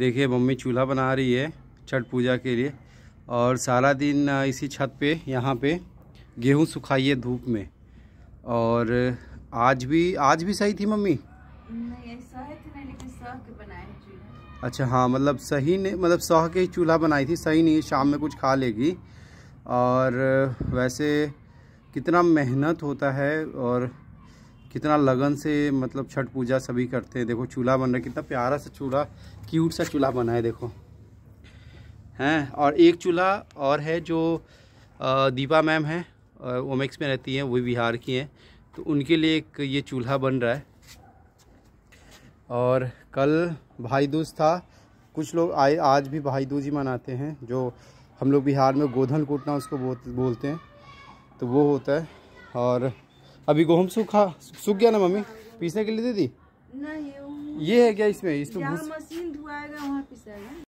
देखिए मम्मी चूल्हा बना रही है छठ पूजा के लिए और सारा दिन इसी छत पे यहाँ पे गेहूँ सुखाइए धूप में और आज भी आज भी सही थी मम्मी अच्छा हाँ मतलब सही ने मतलब सह के ही चूल्हा बनाई थी सही नहीं शाम में कुछ खा लेगी और वैसे कितना मेहनत होता है और कितना लगन से मतलब छठ पूजा सभी करते हैं देखो चूल्हा बन रहा है कितना प्यारा सा चूल्हा क्यूट सा चूल्हा बना है देखो हैं और एक चूल्हा और है जो दीपा मैम है ओमेक्स में रहती हैं वो बिहार की हैं तो उनके लिए एक ये चूल्हा बन रहा है और कल भाई दूज था कुछ लोग आए आज भी भाई दूज ही मनाते हैं जो हम लोग बिहार में गोधन कूटना उसको बोलते हैं तो वो होता है और अभी गोहम सूखा सूख गया ना मम्मी पीसने के लिए दे दी ये है क्या इसमें इसमें मशीन धुआएगा वहाँ पिसाएगा